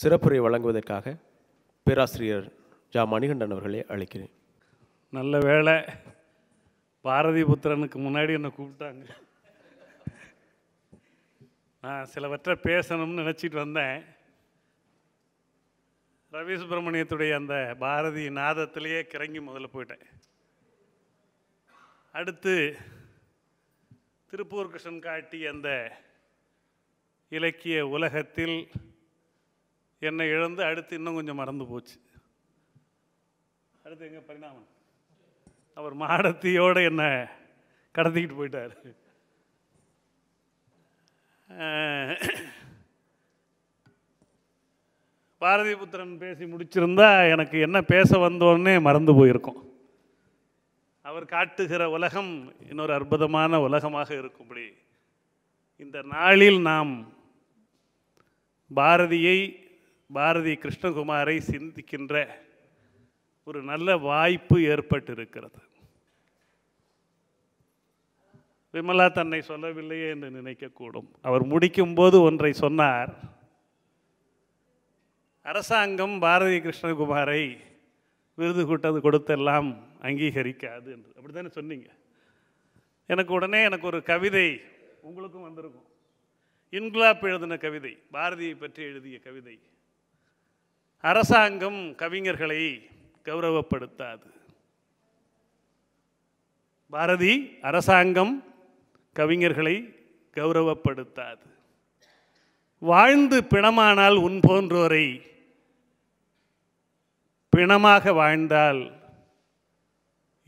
சிறப்புரை வழங்குவதற்காக பேராசிரியர் ஜா மணிகண்டன் அவர்களை அழைக்கிறேன் நல்ல வேலை பாரதி புத்திரனுக்கு முன்னாடி என்னை கூப்பிட்டாங்க நான் சிலவற்றை பேசணும்னு நினச்சிட்டு வந்தேன் ரவி சுப்பிரமணியத்துடைய அந்த பாரதி நாதத்திலேயே கிறங்கி முதல்ல போயிட்டேன் அடுத்து திருப்பூர் கிருஷ்ணன் காட்டி அந்த இலக்கிய உலகத்தில் என்னை இழந்து அடுத்து இன்னும் கொஞ்சம் மறந்து போச்சு அடுத்து எங்கள் பரிணாமன் அவர் மாடத்தியோடு என்னை கடத்திக்கிட்டு போயிட்டார் பாரதிபுத்திரன் பேசி முடிச்சிருந்தா எனக்கு என்ன பேச வந்தோன்னே மறந்து போயிருக்கோம் அவர் காட்டுகிற உலகம் இன்னொரு அற்புதமான உலகமாக இருக்கும்படி இந்த நாளில் நாம் பாரதியை பாரதி கிருஷ்ணகுமாரை சிந்திக்கின்ற ஒரு நல்ல வாய்ப்பு ஏற்பட்டிருக்கிறது விமலா தன்னை சொல்லவில்லையே என்று நினைக்கக்கூடும் அவர் முடிக்கும்போது ஒன்றை சொன்னார் அரசாங்கம் பாரதி கிருஷ்ணகுமாரை விருது கூட்டது கொடுத்தெல்லாம் அங்கீகரிக்காது என்று அப்படி தானே சொன்னீங்க எனக்கு உடனே எனக்கு ஒரு கவிதை உங்களுக்கும் வந்திருக்கும் இன்குலாப் எழுதின கவிதை பாரதியை பற்றி எழுதிய கவிதை அரசாங்கம் கவிஞர்களை கௌரவப்படுத்தாது பாரதி அரசாங்கம் கவிஞர்களை கௌரவப்படுத்தாது வாழ்ந்து பிணமானால் உன் போன்றோரை பிணமாக வாழ்ந்தால்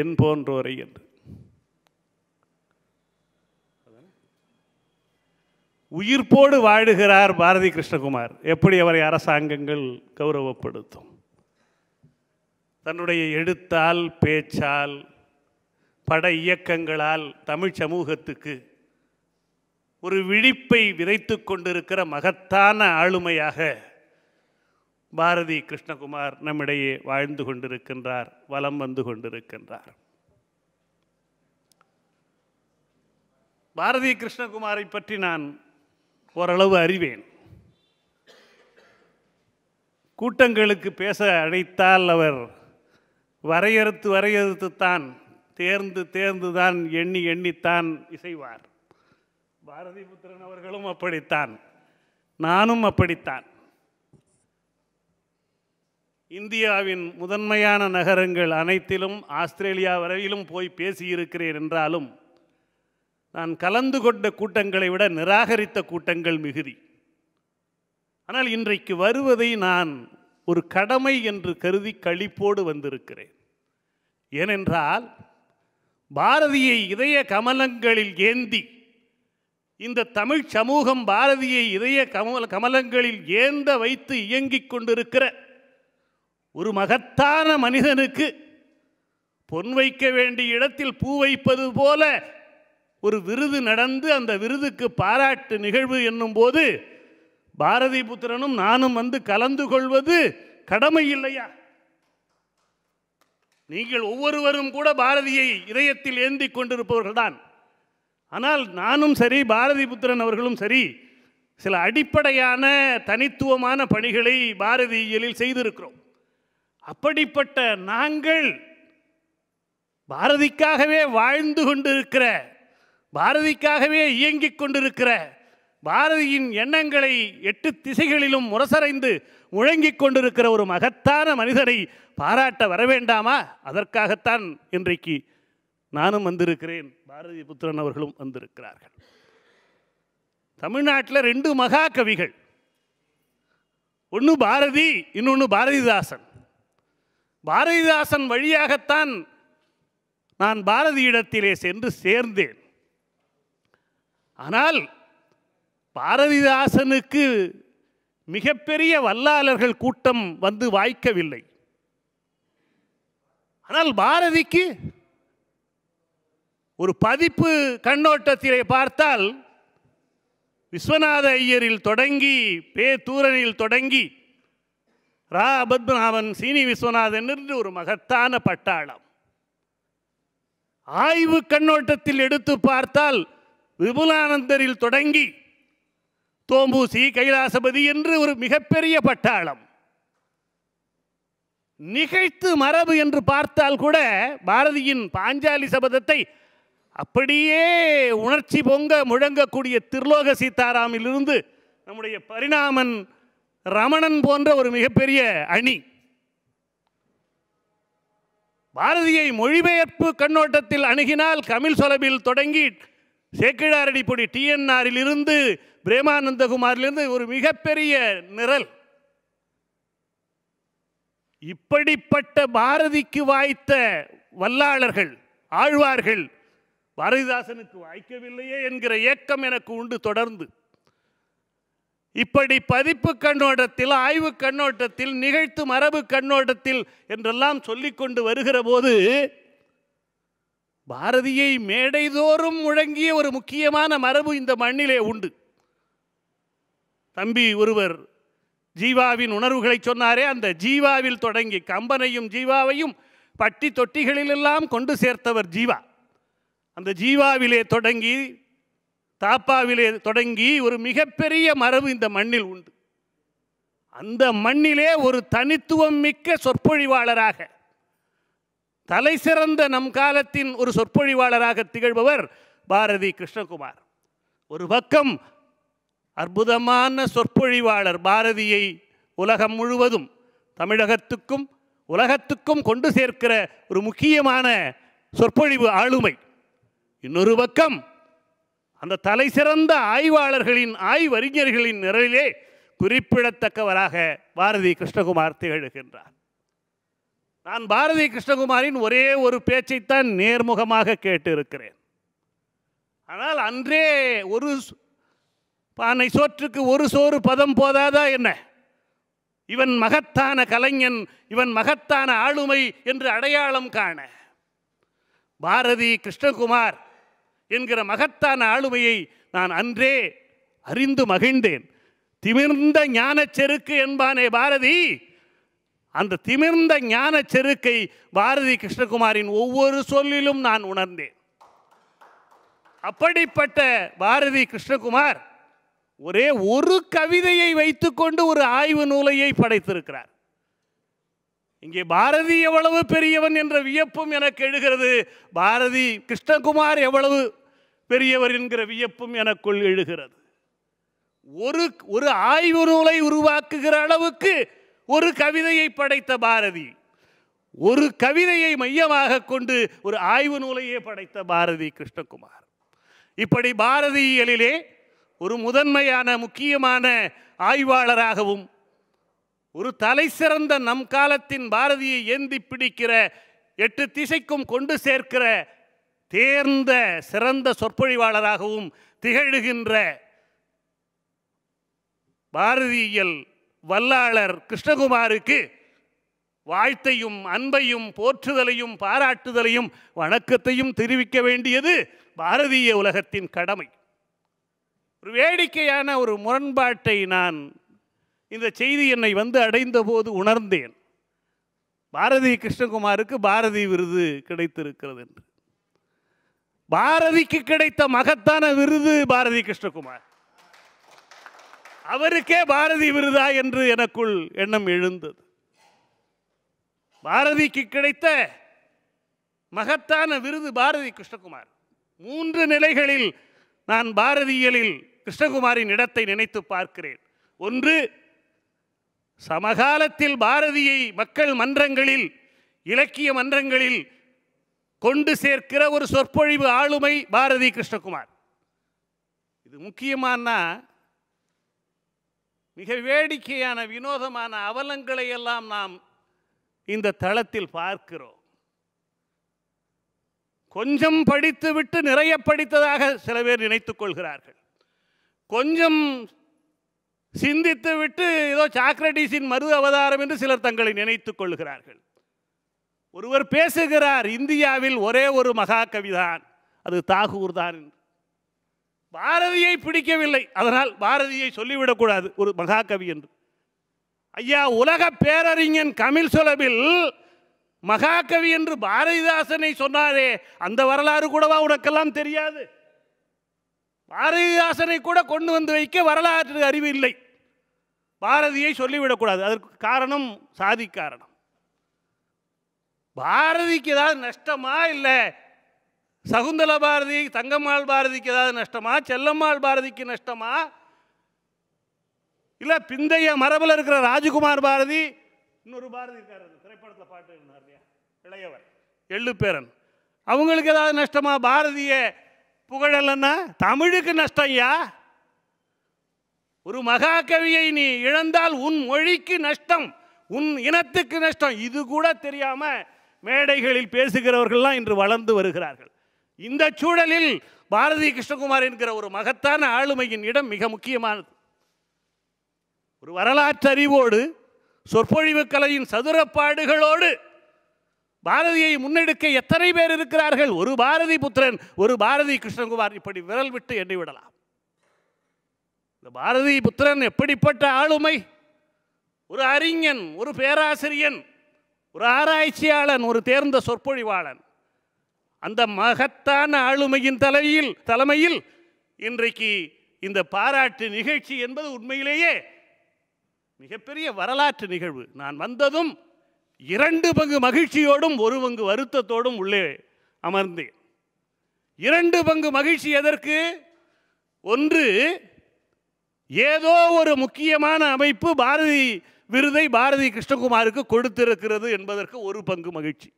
என் போன்றோரை என்று உயிர்ப்போடு வாழுகிறார் பாரதி கிருஷ்ணகுமார் எப்படி அவரை அரசாங்கங்கள் கௌரவப்படுத்தும் தன்னுடைய எழுத்தால் பேச்சால் பட இயக்கங்களால் தமிழ் சமூகத்துக்கு ஒரு விழிப்பை விதைத்து கொண்டிருக்கிற மகத்தான ஆளுமையாக பாரதி கிருஷ்ணகுமார் நம்மிடையே வாழ்ந்து கொண்டிருக்கின்றார் வலம் வந்து கொண்டிருக்கின்றார் பாரதி கிருஷ்ணகுமாரை பற்றி நான் ஓரளவு அறிவேன் கூட்டங்களுக்கு பேச அழைத்தால் அவர் வரையறுத்து வரையறுத்து தான் தேர்ந்து தேர்ந்து தான் எண்ணி எண்ணித்தான் இசைவார் பாரதி புத்திரன் அவர்களும் அப்படித்தான் நானும் அப்படித்தான் இந்தியாவின் முதன்மையான நகரங்கள் அனைத்திலும் ஆஸ்திரேலியா வரையிலும் போய் பேசியிருக்கிறேன் என்றாலும் நான் கலந்து கொண்ட கூட்டங்களை விட நிராகரித்த கூட்டங்கள் மிகுதி ஆனால் இன்றைக்கு வருவதை நான் ஒரு கடமை என்று கருதி கழிப்போடு வந்திருக்கிறேன் ஏனென்றால் பாரதியை இதய கமலங்களில் ஏந்தி இந்த தமிழ் சமூகம் பாரதியை இதய கமல கமலங்களில் ஏந்த வைத்து இயங்கிக் கொண்டிருக்கிற ஒரு மகத்தான மனிதனுக்கு பொன் வைக்க வேண்டிய இடத்தில் பூ வைப்பது போல ஒரு விருது நடந்து அந்த விருதுக்கு பாராட்டு நிகழ்வு என்னும் போது பாரதி புத்திரனும் நானும் வந்து கலந்து கொள்வது கடமை இல்லையா நீங்கள் ஒவ்வொருவரும் கூட பாரதியை இதயத்தில் ஏந்தி கொண்டிருப்பவர்கள்தான் ஆனால் நானும் சரி பாரதி புத்திரன் அவர்களும் சரி சில அடிப்படையான தனித்துவமான பணிகளை பாரதியியலில் செய்திருக்கிறோம் அப்படிப்பட்ட நாங்கள் பாரதிக்காகவே வாழ்ந்து கொண்டிருக்கிற பாரதிக்காகவே இயங்கிக் கொண்டிருக்கிற பாரதியின் எண்ணங்களை எட்டு திசைகளிலும் முரசறைந்து முழங்கிக் கொண்டிருக்கிற ஒரு மகத்தான மனிதனை பாராட்ட வர வேண்டாமா அதற்காகத்தான் இன்றைக்கு நானும் வந்திருக்கிறேன் பாரதி புத்திரன் அவர்களும் வந்திருக்கிறார்கள் தமிழ்நாட்டில் ரெண்டு மகா கவிகள் ஒன்று பாரதி இன்னொன்று பாரதிதாசன் பாரதிதாசன் வழியாகத்தான் நான் பாரதியிடத்திலே சென்று சேர்ந்தேன் ஆனால் பாரதிதாசனுக்கு மிகப்பெரிய வல்லாளர்கள் கூட்டம் வந்து வாய்க்கவில்லை ஆனால் பாரதிக்கு ஒரு பதிப்பு கண்ணோட்டத்திலே பார்த்தால் விஸ்வநாத ஐயரில் தொடங்கி பேதூரனில் தொடங்கி ரா பத்மநாபன் சீனி விஸ்வநாதன் என்று ஒரு மகத்தான பட்டாளம் ஆய்வு கண்ணோட்டத்தில் எடுத்து பார்த்தால் விபுலானந்தரில் தொடங்கி தோம்பூசி கைலாசபதி என்று ஒரு மிகப்பெரிய பட்டாளம் நிகழ்த்து மரபு என்று பார்த்தால் கூட பாரதியின் பாஞ்சாலி சபதத்தை அப்படியே உணர்ச்சி பொங்க முழங்கக்கூடிய திருலோக சீதாராமிலிருந்து நம்முடைய பரிணாமன் ரமணன் போன்ற ஒரு மிகப்பெரிய அணி பாரதியை மொழிபெயர்ப்பு கண்ணோட்டத்தில் அணுகினால் கமில் சொலபில் தொடங்கி சேக்கிழாரடிப்பொடி டிஎன்ஆரிலிருந்து பிரேமானந்தகுமாரிலிருந்து ஒரு மிகப்பெரிய நிரல் இப்படிப்பட்ட பாரதிக்கு வாய்த்த வல்லாளர்கள் ஆழ்வார்கள் பாரதிதாசனுக்கு வாய்க்கவில்லையே என்கிற ஏக்கம் எனக்கு உண்டு தொடர்ந்து இப்படி பதிப்பு கண்ணோட்டத்தில் ஆய்வு கண்ணோட்டத்தில் நிகழ்த்து மரபு கண்ணோட்டத்தில் என்றெல்லாம் சொல்லிக்கொண்டு வருகிற போது பாரதியை மேடைதோறும் முழங்கிய ஒரு முக்கியமான மரபு இந்த மண்ணிலே உண்டு தம்பி ஒருவர் ஜீவாவின் உணர்வுகளை சொன்னாரே அந்த ஜீவாவில் தொடங்கி கம்பனையும் ஜீவாவையும் பட்டி தொட்டிகளிலெல்லாம் கொண்டு சேர்த்தவர் ஜீவா அந்த ஜீவாவிலே தொடங்கி தாப்பாவிலே தொடங்கி ஒரு மிகப்பெரிய மரபு இந்த மண்ணில் உண்டு அந்த மண்ணிலே ஒரு தனித்துவம் மிக்க சொற்பொழிவாளராக தலை சிறந்த நம் காலத்தின் ஒரு சொற்பொழிவாளராக திகழ்பவர் பாரதி கிருஷ்ணகுமார் ஒரு பக்கம் அற்புதமான சொற்பொழிவாளர் பாரதியை உலகம் முழுவதும் தமிழகத்துக்கும் உலகத்துக்கும் கொண்டு சேர்க்கிற ஒரு முக்கியமான சொற்பொழிவு ஆளுமை இன்னொரு பக்கம் அந்த தலை சிறந்த ஆய்வாளர்களின் ஆய்வறிஞர்களின் நிரலிலே குறிப்பிடத்தக்கவராக பாரதி கிருஷ்ணகுமார் திகழ்கின்றார் நான் பாரதி கிருஷ்ணகுமாரின் ஒரே ஒரு பேச்சைத்தான் நேர்முகமாக கேட்டிருக்கிறேன் ஆனால் அன்றே ஒரு பானை சோற்றுக்கு ஒரு சோறு பதம் போதாதா என்ன இவன் மகத்தான கலைஞன் இவன் மகத்தான ஆளுமை என்று அடையாளம் காண பாரதி கிருஷ்ணகுமார் என்கிற மகத்தான ஆளுமையை நான் அன்றே அறிந்து மகிழ்ந்தேன் திமிர்ந்த செருக்கு என்பானே பாரதி அந்த திமிர்ந்த ஞான செருக்கை பாரதி கிருஷ்ணகுமாரின் ஒவ்வொரு சொல்லிலும் நான் உணர்ந்தேன் அப்படிப்பட்ட பாரதி கிருஷ்ணகுமார் ஒரே ஒரு கவிதையை வைத்துக்கொண்டு ஒரு ஆய்வு நூலையை படைத்திருக்கிறார் இங்கே பாரதி எவ்வளவு பெரியவன் என்ற வியப்பும் எனக்கு எழுகிறது பாரதி கிருஷ்ணகுமார் எவ்வளவு பெரியவர் என்கிற வியப்பும் எனக்குள் எழுகிறது ஒரு ஒரு ஆய்வு நூலை உருவாக்குகிற அளவுக்கு ஒரு கவிதையை படைத்த பாரதி ஒரு கவிதையை மையமாக கொண்டு ஒரு ஆய்வு நூலையே படைத்த பாரதி கிருஷ்ணகுமார் இப்படி பாரதியியலிலே ஒரு முதன்மையான முக்கியமான ஆய்வாளராகவும் ஒரு தலை சிறந்த நம் காலத்தின் பாரதியை ஏந்தி பிடிக்கிற எட்டு திசைக்கும் கொண்டு சேர்க்கிற தேர்ந்த சிறந்த சொற்பொழிவாளராகவும் திகழ்கின்ற பாரதியியல் வல்லாளர் கிருஷ்ணகுமாருக்கு வாழ்த்தையும் அன்பையும் போற்றுதலையும் பாராட்டுதலையும் வணக்கத்தையும் தெரிவிக்க வேண்டியது பாரதிய உலகத்தின் கடமை ஒரு வேடிக்கையான ஒரு முரண்பாட்டை நான் இந்த செய்தி என்னை வந்து அடைந்தபோது உணர்ந்தேன் பாரதி கிருஷ்ணகுமாருக்கு பாரதி விருது கிடைத்திருக்கிறது என்று பாரதிக்கு கிடைத்த மகத்தான விருது பாரதி கிருஷ்ணகுமார் அவருக்கே பாரதி விருதா என்று எனக்குள் எண்ணம் எழுந்தது பாரதிக்கு கிடைத்த மகத்தான விருது பாரதி கிருஷ்ணகுமார் மூன்று நிலைகளில் நான் பாரதியலில் கிருஷ்ணகுமாரின் இடத்தை நினைத்து பார்க்கிறேன் ஒன்று சமகாலத்தில் பாரதியை மக்கள் மன்றங்களில் இலக்கிய மன்றங்களில் கொண்டு சேர்க்கிற ஒரு சொற்பொழிவு ஆளுமை பாரதி கிருஷ்ணகுமார் இது முக்கியமானா மிக வேடிக்கையான வினோதமான அவலங்களை எல்லாம் நாம் இந்த தளத்தில் பார்க்கிறோம் கொஞ்சம் படித்துவிட்டு நிறைய படித்ததாக சில பேர் நினைத்துக் கொள்கிறார்கள் கொஞ்சம் சிந்தித்து விட்டு ஏதோ சாக்ரட்டிஸின் மறு அவதாரம் என்று சிலர் தங்களை நினைத்துக் கொள்கிறார்கள் ஒருவர் பேசுகிறார் இந்தியாவில் ஒரே ஒரு மகா கவிதான் அது தாகூர் தான் என்று பாரதியை பிடிக்கவில்லை அதனால் பாரதியை சொல்லிவிடக்கூடாது ஒரு மகாகவி என்று ஐயா உலக பேரறிஞன் கமில் சொலபில் மகாகவி என்று பாரதிதாசனை சொன்னாரே அந்த வரலாறு கூடவா உனக்கெல்லாம் தெரியாது பாரதிதாசனை கூட கொண்டு வந்து வைக்க வரலாற்று அறிவு இல்லை பாரதியை சொல்லிவிடக்கூடாது அதற்கு காரணம் சாதி காரணம் பாரதிக்கு ஏதாவது நஷ்டமா இல்லை சகுந்தல பாரதி தங்கம்மாள் பாரதிக்கு ஏதாவது நஷ்டமா செல்லம்மாள் பாரதிக்கு நஷ்டமா இல்லை பிந்தைய மரபில் இருக்கிற ராஜகுமார் பாரதி இன்னொரு பாரதி இருக்கார் திரைப்படத்தில் பாட்டு இருந்தார் இல்லையா இளையவர் எள்ளுப்பேரன் அவங்களுக்கு ஏதாவது நஷ்டமா பாரதிய புகழல்லன்னா தமிழுக்கு நஷ்டம்யா ஒரு மகாகவியை நீ இழந்தால் உன் மொழிக்கு நஷ்டம் உன் இனத்துக்கு நஷ்டம் இது கூட தெரியாம மேடைகளில் பேசுகிறவர்கள்லாம் இன்று வளர்ந்து வருகிறார்கள் இந்த சூழலில் பாரதி கிருஷ்ணகுமார் என்கிற ஒரு மகத்தான ஆளுமையின் இடம் மிக முக்கியமானது ஒரு வரலாற்று அறிவோடு சொற்பொழிவு கலையின் சதுரப்பாடுகளோடு பாரதியை முன்னெடுக்க எத்தனை பேர் இருக்கிறார்கள் ஒரு பாரதி புத்திரன் ஒரு பாரதி கிருஷ்ணகுமார் இப்படி விரல் விட்டு எண்ணிவிடலாம் இந்த பாரதி புத்திரன் எப்படிப்பட்ட ஆளுமை ஒரு அறிஞன் ஒரு பேராசிரியன் ஒரு ஆராய்ச்சியாளன் ஒரு தேர்ந்த சொற்பொழிவாளன் அந்த மகத்தான ஆளுமையின் தலையில் தலைமையில் இன்றைக்கு இந்த பாராட்டு நிகழ்ச்சி என்பது உண்மையிலேயே மிகப்பெரிய வரலாற்று நிகழ்வு நான் வந்ததும் இரண்டு பங்கு மகிழ்ச்சியோடும் ஒரு பங்கு வருத்தத்தோடும் உள்ளே அமர்ந்தேன் இரண்டு பங்கு மகிழ்ச்சி எதற்கு ஒன்று ஏதோ ஒரு முக்கியமான அமைப்பு பாரதி விருதை பாரதி கிருஷ்ணகுமாருக்கு கொடுத்திருக்கிறது என்பதற்கு ஒரு பங்கு மகிழ்ச்சி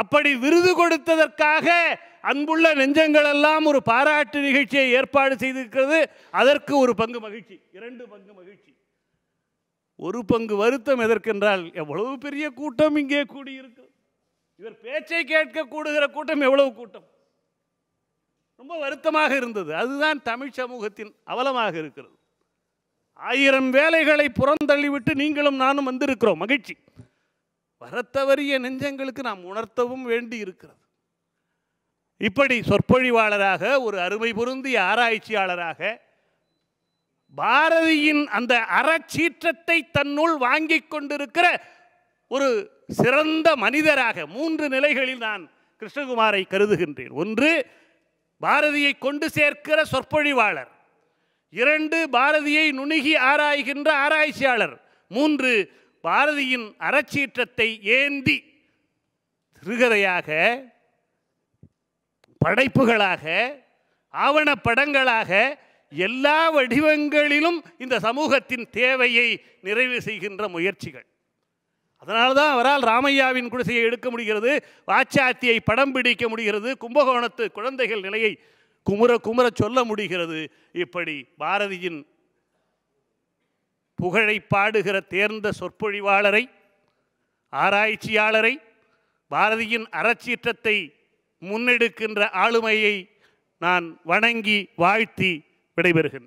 அப்படி விருது கொடுத்ததற்காக அன்புள்ள நெஞ்சங்கள் எல்லாம் ஒரு பாராட்டு நிகழ்ச்சியை ஏற்பாடு செய்திருக்கிறது அதற்கு ஒரு பங்கு மகிழ்ச்சி இரண்டு பங்கு மகிழ்ச்சி ஒரு பங்கு வருத்தம் எதற்கென்றால் எவ்வளவு பெரிய கூட்டம் இங்கே கூடியிருக்கு இவர் பேச்சை கேட்க கூடுகிற கூட்டம் எவ்வளவு கூட்டம் ரொம்ப வருத்தமாக இருந்தது அதுதான் தமிழ் சமூகத்தின் அவலமாக இருக்கிறது ஆயிரம் வேலைகளை புறந்தள்ளிவிட்டு நீங்களும் நானும் வந்திருக்கிறோம் மகிழ்ச்சி வரத்தவறிய நெஞ்சங்களுக்கு நாம் உணர்த்தவும் வேண்டி இருக்கிறது இப்படி சொற்பொழிவாளராக ஒரு அருமை பொருந்திய ஆராய்ச்சியாளராக பாரதியின் அந்த அறச்சீற்றத்தை தன்னுள் வாங்கி கொண்டிருக்கிற ஒரு சிறந்த மனிதராக மூன்று நிலைகளில் நான் கிருஷ்ணகுமாரை கருதுகின்றேன் ஒன்று பாரதியை கொண்டு சேர்க்கிற சொற்பொழிவாளர் இரண்டு பாரதியை நுணுகி ஆராய்கின்ற ஆராய்ச்சியாளர் மூன்று பாரதியின் அறச்சீற்றத்தை ஏந்தி திருகதையாக படைப்புகளாக ஆவணப்படங்களாக எல்லா வடிவங்களிலும் இந்த சமூகத்தின் தேவையை நிறைவு செய்கின்ற முயற்சிகள் அதனால தான் அவரால் ராமையாவின் குடிசையை எடுக்க முடிகிறது வாச்சாத்தியை படம் பிடிக்க முடிகிறது கும்பகோணத்து குழந்தைகள் நிலையை குமுற குமுற சொல்ல முடிகிறது இப்படி பாரதியின் புகழை பாடுகிற தேர்ந்த சொற்பொழிவாளரை ஆராய்ச்சியாளரை பாரதியின் அறச்சீற்றத்தை முன்னெடுக்கின்ற ஆளுமையை நான் வணங்கி வாழ்த்தி விடைபெறுகின்றேன்